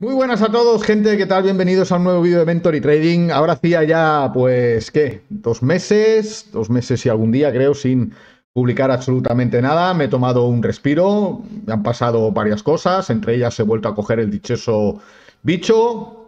Muy buenas a todos, gente, ¿qué tal? Bienvenidos a un nuevo vídeo de Mentory Trading. Ahora hacía ya, pues, ¿qué? Dos meses, dos meses y algún día, creo, sin publicar absolutamente nada. Me he tomado un respiro, me han pasado varias cosas, entre ellas he vuelto a coger el dichoso bicho,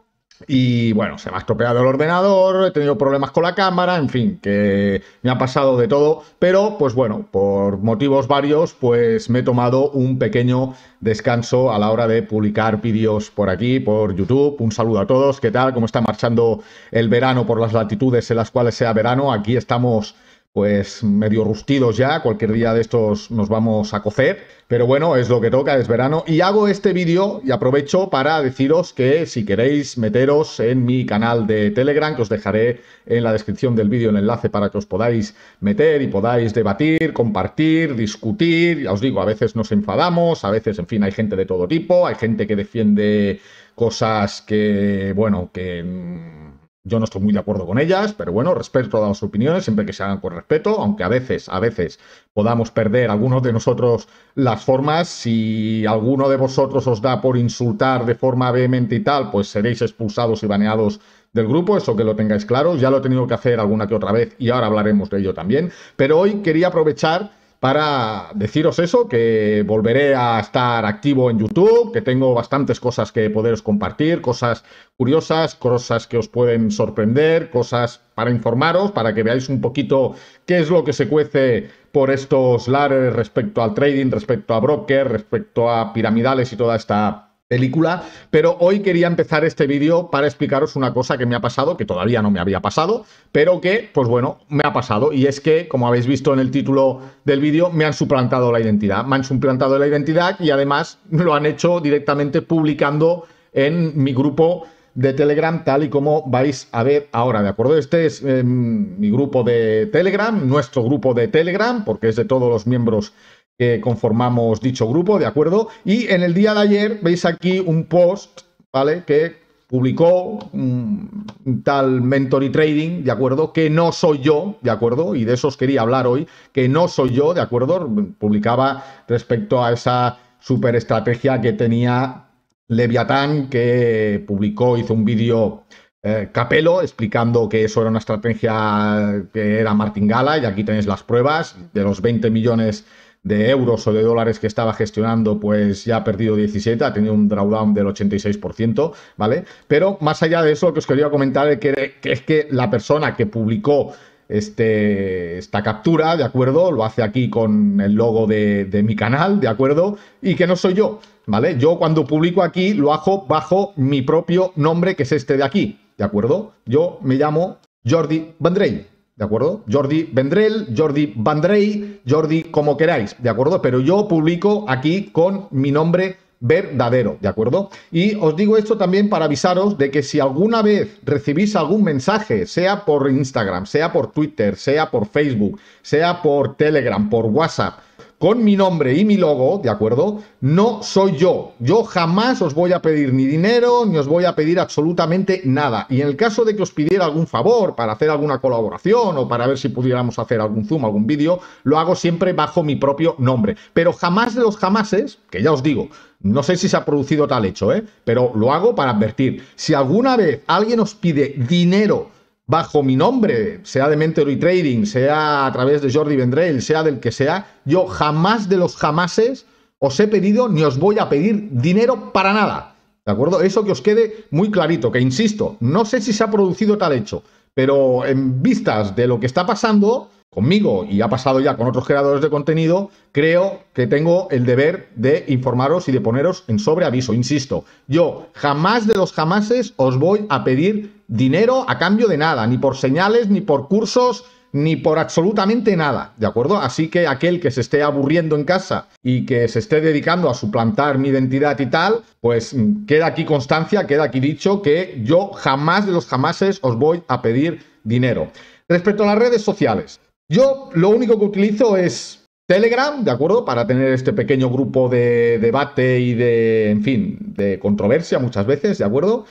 y bueno, se me ha estropeado el ordenador, he tenido problemas con la cámara, en fin, que me ha pasado de todo, pero pues bueno, por motivos varios, pues me he tomado un pequeño descanso a la hora de publicar vídeos por aquí, por YouTube. Un saludo a todos, ¿qué tal? ¿Cómo está marchando el verano por las latitudes en las cuales sea verano? Aquí estamos pues medio rustidos ya, cualquier día de estos nos vamos a cocer, pero bueno, es lo que toca, es verano, y hago este vídeo y aprovecho para deciros que si queréis meteros en mi canal de Telegram, que os dejaré en la descripción del vídeo el enlace para que os podáis meter y podáis debatir, compartir, discutir, ya os digo, a veces nos enfadamos, a veces, en fin, hay gente de todo tipo, hay gente que defiende cosas que, bueno, que mm, yo no estoy muy de acuerdo con ellas, pero bueno, respeto a las opiniones, siempre que se hagan con respeto, aunque a veces, a veces podamos perder algunos de nosotros las formas. Si alguno de vosotros os da por insultar de forma vehemente y tal, pues seréis expulsados y baneados del grupo, eso que lo tengáis claro. Ya lo he tenido que hacer alguna que otra vez y ahora hablaremos de ello también. Pero hoy quería aprovechar para deciros eso, que volveré a estar activo en YouTube, que tengo bastantes cosas que poderos compartir, cosas curiosas, cosas que os pueden sorprender, cosas para informaros, para que veáis un poquito qué es lo que se cuece por estos lares respecto al trading, respecto a broker, respecto a piramidales y toda esta película, pero hoy quería empezar este vídeo para explicaros una cosa que me ha pasado, que todavía no me había pasado, pero que, pues bueno, me ha pasado, y es que, como habéis visto en el título del vídeo, me han suplantado la identidad, me han suplantado la identidad y además lo han hecho directamente publicando en mi grupo de Telegram, tal y como vais a ver ahora, ¿de acuerdo? Este es em, mi grupo de Telegram, nuestro grupo de Telegram, porque es de todos los miembros que conformamos dicho grupo, ¿de acuerdo? Y en el día de ayer veis aquí un post, ¿vale? Que publicó un mm, tal y Trading, ¿de acuerdo? Que no soy yo, ¿de acuerdo? Y de eso os quería hablar hoy, que no soy yo, ¿de acuerdo? Publicaba respecto a esa super estrategia que tenía Leviatán, que publicó, hizo un vídeo eh, Capelo explicando que eso era una estrategia eh, que era martingala, y aquí tenéis las pruebas de los 20 millones de euros o de dólares que estaba gestionando, pues ya ha perdido 17, ha tenido un drawdown del 86%, ¿vale? Pero más allá de eso, lo que os quería comentar es que, es que la persona que publicó este, esta captura, ¿de acuerdo? Lo hace aquí con el logo de, de mi canal, ¿de acuerdo? Y que no soy yo, ¿vale? Yo cuando publico aquí lo hago bajo mi propio nombre, que es este de aquí, ¿de acuerdo? Yo me llamo Jordi Vendrell. ¿De acuerdo? Jordi Vendrell, Jordi Vandrey, Jordi como queráis, ¿de acuerdo? Pero yo publico aquí con mi nombre verdadero, ¿de acuerdo? Y os digo esto también para avisaros de que si alguna vez recibís algún mensaje, sea por Instagram, sea por Twitter, sea por Facebook, sea por Telegram, por WhatsApp, con mi nombre y mi logo, ¿de acuerdo? No soy yo. Yo jamás os voy a pedir ni dinero, ni os voy a pedir absolutamente nada. Y en el caso de que os pidiera algún favor para hacer alguna colaboración o para ver si pudiéramos hacer algún zoom, algún vídeo, lo hago siempre bajo mi propio nombre. Pero jamás de los jamases, que ya os digo, no sé si se ha producido tal hecho, ¿eh? Pero lo hago para advertir. Si alguna vez alguien os pide dinero, bajo mi nombre, sea de Mentor Trading, sea a través de Jordi Vendrell, sea del que sea, yo jamás de los jamases os he pedido ni os voy a pedir dinero para nada. ¿De acuerdo? Eso que os quede muy clarito, que insisto, no sé si se ha producido tal hecho, pero en vistas de lo que está pasando conmigo y ha pasado ya con otros creadores de contenido, creo que tengo el deber de informaros y de poneros en sobreaviso. Insisto, yo jamás de los jamases os voy a pedir dinero a cambio de nada, ni por señales, ni por cursos, ni por absolutamente nada, ¿de acuerdo? Así que aquel que se esté aburriendo en casa y que se esté dedicando a suplantar mi identidad y tal, pues mm, queda aquí constancia, queda aquí dicho que yo jamás de los jamases os voy a pedir dinero. Respecto a las redes sociales, yo lo único que utilizo es Telegram, ¿de acuerdo? Para tener este pequeño grupo de debate y de, en fin, de controversia muchas veces, ¿de acuerdo?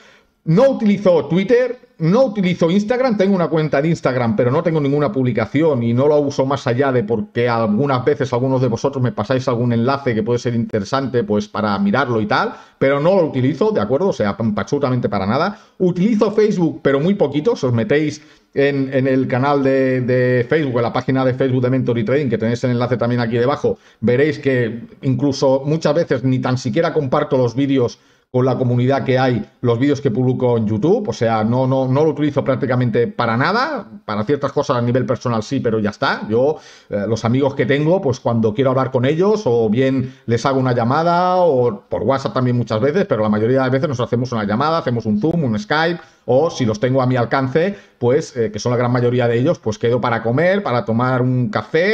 No utilizo Twitter, no utilizo Instagram, tengo una cuenta de Instagram, pero no tengo ninguna publicación y no lo uso más allá de porque algunas veces algunos de vosotros me pasáis algún enlace que puede ser interesante pues para mirarlo y tal, pero no lo utilizo, ¿de acuerdo? O sea, absolutamente para nada. Utilizo Facebook, pero muy poquito, si os metéis en, el canal de, de, Facebook, en la página de Facebook de Mentory Trading, que tenéis el enlace también aquí debajo, veréis que incluso muchas veces ni tan siquiera comparto los vídeos con la comunidad que hay, los vídeos que publico en YouTube, o sea, no, no, no lo utilizo prácticamente para nada, para ciertas cosas a nivel personal sí, pero ya está, yo eh, los amigos que tengo, pues cuando quiero hablar con ellos, o bien les hago una llamada, o por WhatsApp también muchas veces, pero la mayoría de veces nos hacemos una llamada, hacemos un Zoom, un Skype, o si los tengo a mi alcance, pues eh, que son la gran mayoría de ellos, pues quedo para comer, para tomar un café,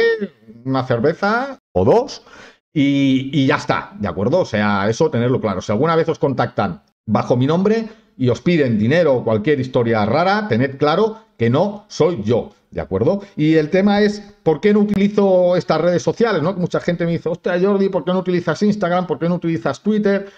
una cerveza o dos y, ya está, ¿de acuerdo? O sea, eso tenerlo claro. Si alguna vez os contactan bajo mi nombre y os piden dinero o cualquier historia rara, tened claro que no soy yo, ¿de acuerdo? Y el tema es, ¿por qué no utilizo estas redes sociales? ¿no? mucha gente me dice, hostia, Jordi, ¿por qué no utilizas Instagram? ¿Por qué no utilizas Twitter?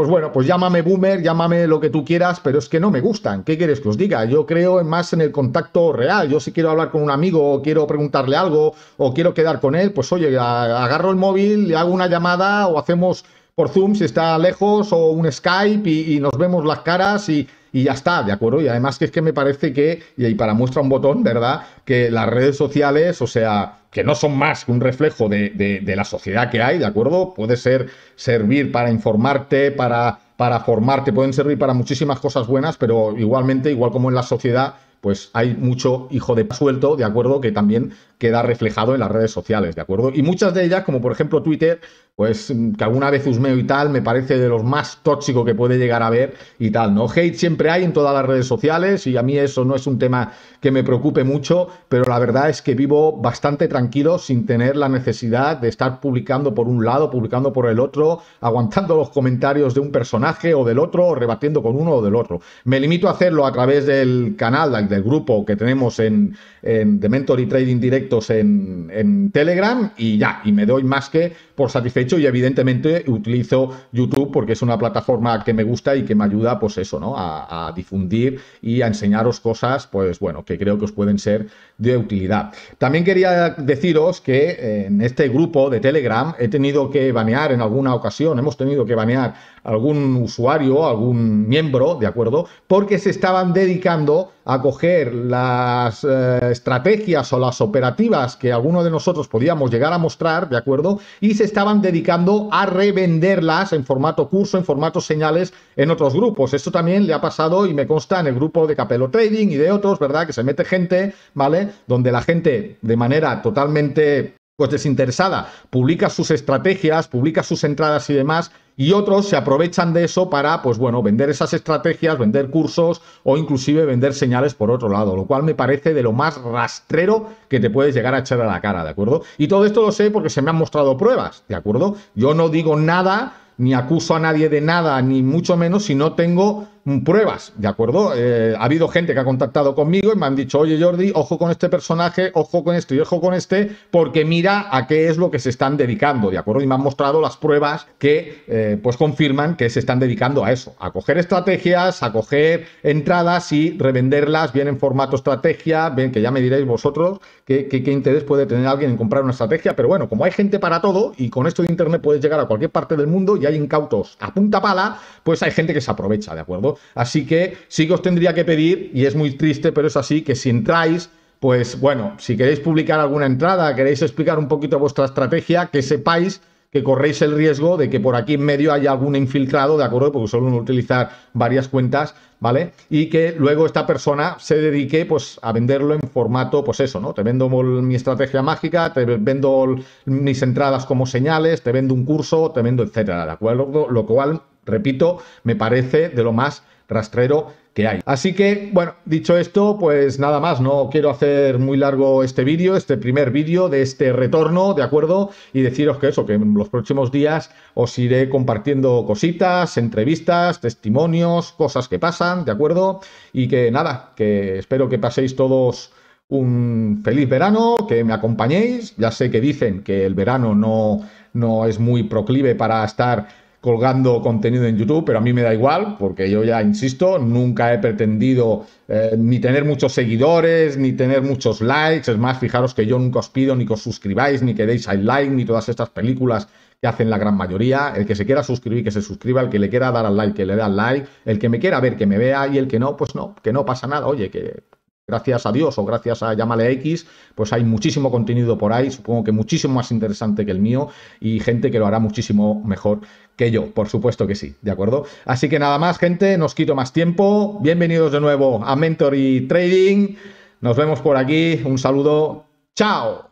pues bueno, pues llámame boomer, llámame lo que tú quieras, pero es que no me gustan. ¿Qué quieres que os diga? Yo creo más en el contacto real. Yo si quiero hablar con un amigo o quiero preguntarle algo o quiero quedar con él, pues oye, agarro el móvil, le hago una llamada o hacemos por Zoom si está lejos o un Skype y, nos vemos las caras y, y ya está, ¿de acuerdo? Y además que es que me parece que, y para muestra un botón, ¿verdad? Que las redes sociales, o sea, que no son más que un reflejo de, la sociedad que hay, ¿de acuerdo? Puede ser servir para informarte, para, para formarte, pueden servir para muchísimas cosas buenas, pero igualmente, igual como en la sociedad, pues hay mucho hijo de suelto, ¿de acuerdo? Que también queda reflejado en las redes sociales, ¿de acuerdo? Y muchas de ellas, como por ejemplo Twitter, pues mm, que alguna vez usmeo y tal, me parece de los más tóxicos que puede llegar a ver y tal, ¿no? Hate siempre hay en todas las redes sociales y a mí eso no es un tema que me preocupe mucho, pero la verdad es que vivo bastante tranquilo sin tener la necesidad de estar publicando por un lado, publicando por el otro, aguantando los comentarios de un personaje o del otro, o rebatiendo con uno o del otro. Me limito a hacerlo a través del canal, del grupo que tenemos en, en The Mentor y Trading Direct en, Telegram y ya, y me doy más que por satisfecho y evidentemente utilizo YouTube porque es una plataforma que me gusta y que me ayuda pues eso, ¿no? A, a difundir y a enseñaros cosas, pues bueno, que creo que os pueden ser de utilidad. También quería deciros que eh, en este grupo de Telegram he tenido que banear en alguna ocasión, hemos tenido que banear algún usuario, algún miembro, ¿de acuerdo? Porque se estaban dedicando a coger las eh, estrategias o las operativas que alguno de nosotros podíamos llegar a mostrar, ¿de acuerdo? Y se estaban dedicando a revenderlas en formato curso, en formato señales en otros grupos. Esto también le ha pasado y me consta en el grupo de Capelo Trading y de otros, ¿verdad? Que se mete gente, ¿vale? Donde la gente de manera totalmente pues desinteresada, publica sus estrategias, publica sus entradas y demás, y otros se aprovechan de eso para, pues bueno, vender esas estrategias, vender cursos o inclusive vender señales por otro lado, lo cual me parece de lo más rastrero que te puedes llegar a echar a la cara, ¿de acuerdo? Y todo esto lo sé porque se me han mostrado pruebas, ¿de acuerdo? Yo no digo nada, ni acuso a nadie de nada, ni mucho menos si no tengo pruebas, ¿de acuerdo? Eh, ha habido gente que ha contactado conmigo y me han dicho, oye Jordi, ojo con este personaje, ojo con este y ojo con este, porque mira a qué es lo que se están dedicando, ¿de acuerdo? Y me han mostrado las pruebas que eh, pues confirman que se están dedicando a eso, a coger estrategias, a coger entradas y revenderlas bien en formato estrategia, ven que ya me diréis vosotros qué, qué interés puede tener alguien en comprar una estrategia, pero bueno, como hay gente para todo y con esto de Internet puedes llegar a cualquier parte del mundo y hay incautos a punta pala, pues hay gente que se aprovecha, ¿de acuerdo? Así que sí que os tendría que pedir, y es muy triste, pero es así, que si entráis, pues bueno, si queréis publicar alguna entrada, queréis explicar un poquito vuestra estrategia, que sepáis que corréis el riesgo de que por aquí en medio haya algún infiltrado, ¿de acuerdo? Porque suelen utilizar varias cuentas, ¿vale? Y que luego esta persona se dedique, pues, a venderlo en formato, pues eso, ¿no? Te vendo mi estrategia mágica, te vendo mis entradas como señales, te vendo un curso, te vendo, etcétera, ¿de acuerdo? Lo cual Repito, me parece de lo más rastrero que hay. Así que, bueno, dicho esto, pues nada más, no quiero hacer muy largo este vídeo, este primer vídeo de este retorno, ¿de acuerdo? Y deciros que eso, que en los próximos días os iré compartiendo cositas, entrevistas, testimonios, cosas que pasan, ¿de acuerdo? Y que nada, que espero que paséis todos un feliz verano, que me acompañéis. Ya sé que dicen que el verano no, no es muy proclive para estar colgando contenido en YouTube, pero a mí me da igual, porque yo ya insisto, nunca he pretendido eh, ni tener muchos seguidores, ni tener muchos likes. Es más, fijaros que yo nunca os pido ni que os suscribáis, ni que deis al like, ni todas estas películas que hacen la gran mayoría. El que se quiera suscribir, que se suscriba. El que le quiera dar al like, que le dé al like. El que me quiera ver, que me vea. Y el que no, pues no, que no pasa nada. Oye, que gracias a Dios o gracias a Llámale X, pues hay muchísimo contenido por ahí, supongo que muchísimo más interesante que el mío y gente que lo hará muchísimo mejor que yo, por supuesto que sí, ¿de acuerdo? Así que nada más, gente, nos quito más tiempo. Bienvenidos de nuevo a Mentor y Trading. Nos vemos por aquí, un saludo, chao.